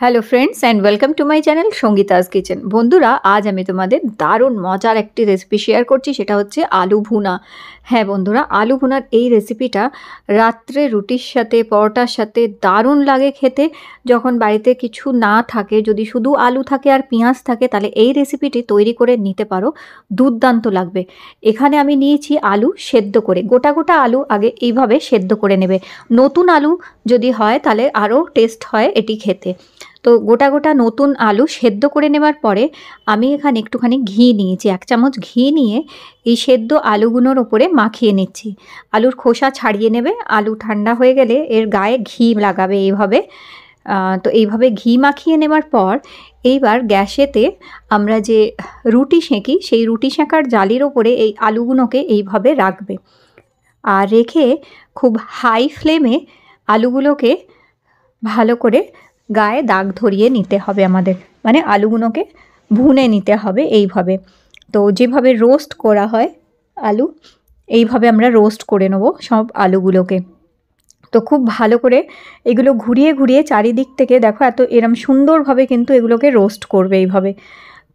hello friends and welcome to my channel Sangeeta's kitchen বন্ধুরা আজ আমি তোমাদের দারুণ মজার একটি রেসিপি শেয়ার করছি সেটা হচ্ছে আলু ভুনা হ্যাঁ বন্ধুরা আলু ভুনার এই রেসিপিটা রাত্রে রুটির সাথে পরোটার সাথে দারুণ লাগে খেতে যখন বাড়িতে কিছু না থাকে যদি শুধু আলু থাকে আর পেঁয়াজ থাকে তাহলে এই রেসিপিটি তৈরি করে নিতে পারো দুর্দান্ত লাগবে এখানে আমি নিয়েছি আলু সেদ্ধ করে গোটা গোটা আলু আগে এইভাবে সেদ্ধ করে নেবে নতুন আলু যদি হয় তাহলে আরও টেস্ট হয় এটি খেতে তো গোটা গোটা নতুন আলু সেদ্ধ করে নেওয়ার পরে আমি এখানে একটুখানি ঘি নিয়েছি এক চামচ ঘি নিয়ে এই সেদ্ধ আলুগুলোর ওপরে মাখিয়ে নিচ্ছি আলুর খোসা ছাড়িয়ে নেবে আলু ঠান্ডা হয়ে গেলে এর গায়ে ঘি লাগাবে এইভাবে তো এইভাবে ঘি মাখিয়ে নেবার পর এইবার গ্যাসেতে আমরা যে রুটি সেঁকি সেই রুটি সেঁকার জালির ওপরে এই আলুগুলোকে এইভাবে রাখবে আর রেখে খুব হাই ফ্লেমে আলুগুলোকে ভালো করে গায়ে দাগ ধরিয়ে নিতে হবে আমাদের মানে আলুগুলোকে ভুনে নিতে হবে এইভাবে তো যেভাবে রোস্ট করা হয় আলু এইভাবে আমরা রোস্ট করে নেব সব আলুগুলোকে তো খুব ভালো করে এগুলো ঘুরিয়ে ঘুরিয়ে চারিদিক থেকে দেখো এত এরম সুন্দরভাবে কিন্তু এগুলোকে রোস্ট করবে এইভাবে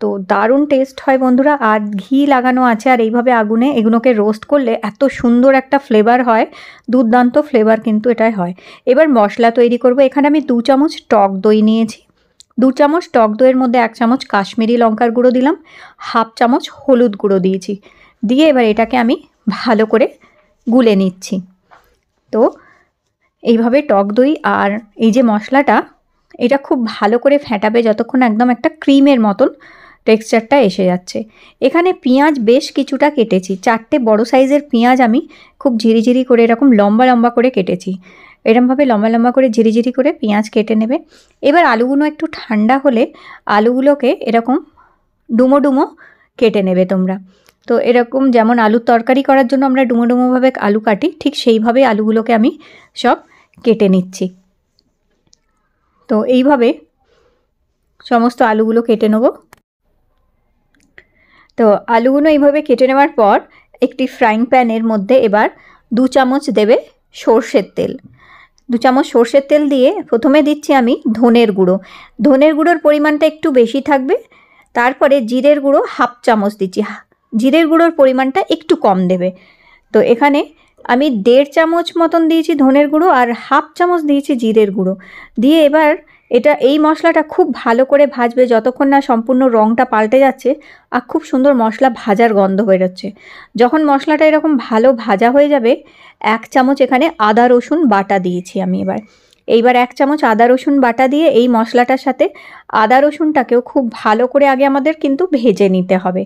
তো দারুণ টেস্ট হয় বন্ধুরা আর ঘি লাগানো আছে আর এইভাবে আগুনে এগুলোকে রোস্ট করলে এত সুন্দর একটা ফ্লেভার হয় দুর্দান্ত ফ্লেভার কিন্তু এটাই হয় এবার মশলা তৈরি করব এখানে আমি দু চামচ টক দই নিয়েছি দু চামচ টক দইয়ের মধ্যে এক চামচ কাশ্মীরি লঙ্কার গুঁড়ো দিলাম হাফ চামচ হলুদ গুঁড়ো দিয়েছি দিয়ে এবার এটাকে আমি ভালো করে গুলে নিচ্ছি তো এইভাবে টক দই আর এই যে মশলাটা এটা খুব ভালো করে ফেটাবে যতক্ষণ একদম একটা ক্রিমের মতন টেক্সচারটা এসে যাচ্ছে এখানে পেঁয়াজ বেশ কিছুটা কেটেছি চারটে বড় সাইজের পেঁয়াজ আমি খুব ঝিরিঝিরি করে এরকম লম্বা লম্বা করে কেটেছি এরমভাবে লম্বা লম্বা করে ঝিরিঝিরি করে পেঁয়াজ কেটে নেবে এবার আলুগুলো একটু ঠান্ডা হলে আলুগুলোকে এরকম ডুমো ডুমো কেটে নেবে তোমরা তো এরকম যেমন আলুর তরকারি করার জন্য আমরা ডুমো ডুমোভাবে আলু কাটি ঠিক সেইভাবে আলুগুলোকে আমি সব কেটে নিচ্ছি তো এইভাবে সমস্ত আলুগুলো কেটে নেবো তো আলুগুলো এইভাবে কেটে নেওয়ার পর একটি ফ্রাইং প্যানের মধ্যে এবার দু চামচ দেবে সর্ষের তেল দু চামচ সর্ষের তেল দিয়ে প্রথমে দিচ্ছি আমি ধনের গুঁড়ো ধনের গুঁড়োর পরিমাণটা একটু বেশি থাকবে তারপরে জিরের গুঁড়ো হাফ চামচ দিচ্ছি জিরের গুঁড়োর পরিমাণটা একটু কম দেবে তো এখানে আমি দেড় চামচ মতন দিয়েছি ধনের গুঁড়ো আর হাফ চামচ দিয়েছি জিরের গুঁড়ো দিয়ে এবার এটা এই মশলাটা খুব ভালো করে ভাজবে যতক্ষণ না সম্পূর্ণ রঙটা পাল্টে যাচ্ছে আর খুব সুন্দর মশলা ভাজার গন্ধ বেরোচ্ছে যখন মশলাটা এরকম ভালো ভাজা হয়ে যাবে এক চামচ এখানে আদা রসুন বাটা দিয়েছি আমি এবার এইবার এক চামচ আদা রসুন বাটা দিয়ে এই মশলাটার সাথে আদা রসুনটাকেও খুব ভালো করে আগে আমাদের কিন্তু ভেজে নিতে হবে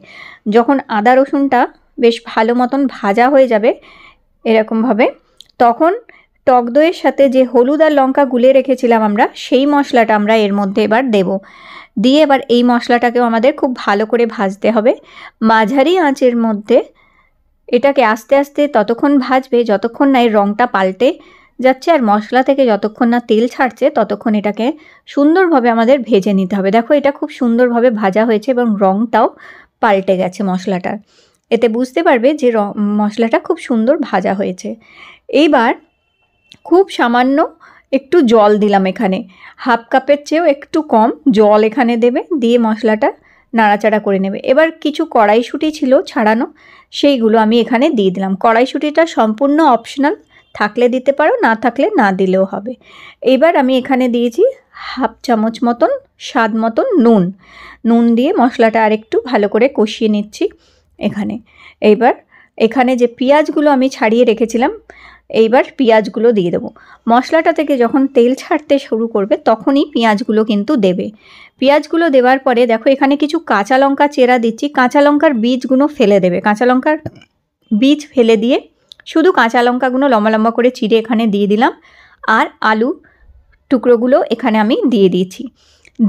যখন আদা রসুনটা বেশ ভালো মতন ভাজা হয়ে যাবে এরকমভাবে তখন টক দইয়ের সাথে যে হলুদ আর লঙ্কা গুলে রেখেছিলাম আমরা সেই মশলাটা আমরা এর মধ্যে এবার দেব দিয়ে এবার এই মশলাটাকেও আমাদের খুব ভালো করে ভাজতে হবে মাঝারি আঁচের মধ্যে এটাকে আস্তে আস্তে ততক্ষণ ভাজবে যতক্ষণ না এর রঙটা পাল্টে যাচ্ছে আর মশলা থেকে যতক্ষণ না তেল ছাড়ছে ততক্ষণ এটাকে সুন্দরভাবে আমাদের ভেজে নিতে হবে দেখো এটা খুব সুন্দরভাবে ভাজা হয়েছে এবং রঙটাও পাল্টে গেছে মশলাটার এতে বুঝতে পারবে যে মশলাটা খুব সুন্দর ভাজা হয়েছে এইবার খুব সামান্য একটু জল দিলাম এখানে হাফ কাপের চেয়েও একটু কম জল এখানে দেবে দিয়ে মশলাটা নাড়াচাড়া করে নেবে এবার কিছু কড়াইশুঁটি ছিল ছাড়ানো সেইগুলো আমি এখানে দিয়ে দিলাম কড়াইশুঁটিটা সম্পূর্ণ অপশনাল থাকলে দিতে পারো না থাকলে না দিলেও হবে এবার আমি এখানে দিয়েছি হাফ চামচ মতন স্বাদ মতন নুন নুন দিয়ে মশলাটা আরেকটু ভালো করে কষিয়ে নিচ্ছি এখানে এবার এখানে যে পেঁয়াজগুলো আমি ছাড়িয়ে রেখেছিলাম এইবার পেঁয়াজগুলো দিয়ে দেবো মশলাটা থেকে যখন তেল ছাড়তে শুরু করবে তখনই পেঁয়াজগুলো কিন্তু দেবে পেঁয়াজগুলো দেওয়ার পরে দেখো এখানে কিছু কাঁচা লঙ্কা চেরা দিচ্ছি কাঁচা লঙ্কার বীজগুলো ফেলে দেবে কাঁচা লঙ্কার বীজ ফেলে দিয়ে শুধু কাঁচা লঙ্কাগুলো লম্বা লম্বা করে চিড়ে এখানে দিয়ে দিলাম আর আলু টুকরোগুলো এখানে আমি দিয়ে দিয়েছি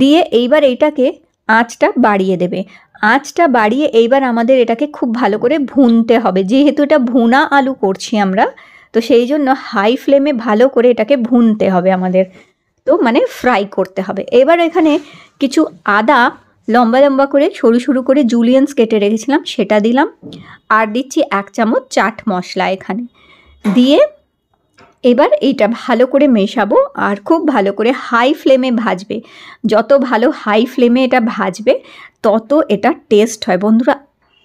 দিয়ে এইবার এইটাকে আঁচটা বাড়িয়ে দেবে আঁচটা বাড়িয়ে এইবার আমাদের এটাকে খুব ভালো করে ভুনতে হবে যেহেতু এটা ভুনা আলু করছি আমরা তো সেই জন্য হাই ফ্লেমে ভালো করে এটাকে ভুনতে হবে আমাদের তো মানে ফ্রাই করতে হবে এবার এখানে কিছু আদা লম্বা লম্বা করে সরু সরু করে জুলিয়েন্স কেটে রেখেছিলাম সেটা দিলাম আর দিচ্ছি এক চামচ চাট মশলা এখানে দিয়ে এবার এইটা ভালো করে মেশাবো আর খুব ভালো করে হাই ফ্লেমে ভাজবে যত ভালো হাই ফ্লেমে এটা ভাজবে তত এটা টেস্ট হয় বন্ধুরা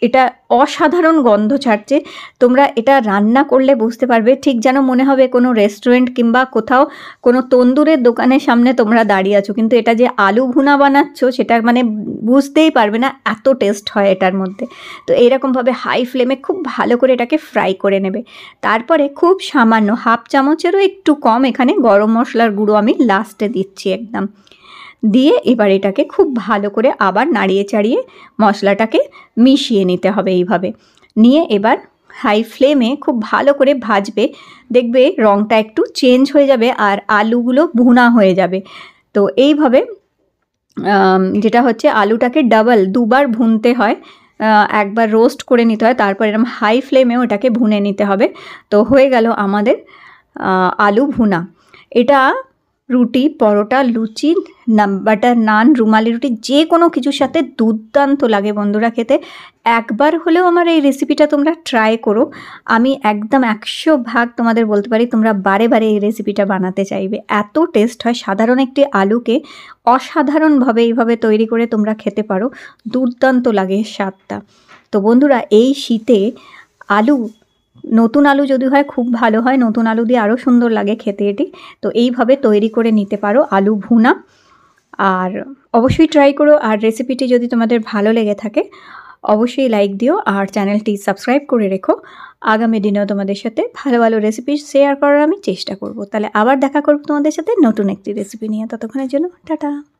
এটা অসাধারণ গন্ধ ছাড়ছে তোমরা এটা রান্না করলে বুঝতে পারবে ঠিক যেন মনে হবে কোনো রেস্টুরেন্ট কিংবা কোথাও কোনো তন্দুরের দোকানের সামনে তোমরা দাঁড়িয়ে আছো কিন্তু এটা যে আলু ভুনা বানাচ্ছ সেটা মানে বুঝতেই পারবে না এত টেস্ট হয় এটার মধ্যে তো এইরকমভাবে হাই ফ্লেমে খুব ভালো করে এটাকে ফ্রাই করে নেবে তারপরে খুব সামান্য হাফ চামচেরও একটু কম এখানে গরম মশলার গুঁড়ো আমি লাস্টে দিচ্ছি একদম দিয়ে এবার এটাকে খুব ভালো করে আবার নাড়িয়ে চাড়িয়ে মশলাটাকে মিশিয়ে নিতে হবে এইভাবে নিয়ে এবার হাই ফ্লেমে খুব ভালো করে ভাজবে দেখবে রঙটা একটু চেঞ্জ হয়ে যাবে আর আলুগুলো ভুনা হয়ে যাবে তো এইভাবে যেটা হচ্ছে আলুটাকে ডাবল দুবার ভুনতে হয় একবার রোস্ট করে নিতে হয় তারপর এরকম হাই ফ্লেমে ওটাকে ভুনে নিতে হবে তো হয়ে গেল আমাদের আলু ভুনা এটা রুটি পরোটা লুচি বাটার নান রুমালি রুটি যে কোনো কিছুর সাথে দুর্দান্ত লাগে বন্ধুরা খেতে একবার হলেও আমার এই রেসিপিটা তোমরা ট্রাই করো আমি একদম একশো ভাগ তোমাদের বলতে পারি তোমরা বারে বারে এই রেসিপিটা বানাতে চাইবে এত টেস্ট হয় সাধারণ একটি আলুকে অসাধারণভাবে এইভাবে তৈরি করে তোমরা খেতে পারো দুর্দান্ত লাগে স্বাদটা তো বন্ধুরা এই শীতে আলু নতুন আলু যদি হয় খুব ভালো হয় নতুন আলু দিয়ে আরও সুন্দর লাগে খেতে এটি তো এইভাবে তৈরি করে নিতে পারো আলু ভুনা আর অবশ্যই ট্রাই করো আর রেসিপিটি যদি তোমাদের ভালো লেগে থাকে অবশ্যই লাইক দিও আর চ্যানেলটি সাবস্ক্রাইব করে রেখো আগামী দিনেও তোমাদের সাথে ভালো ভালো রেসিপি শেয়ার করার আমি চেষ্টা করব তাহলে আবার দেখা করব তোমাদের সাথে নতুন একটি রেসিপি নিয়ে ততক্ষণের জন্য টাটা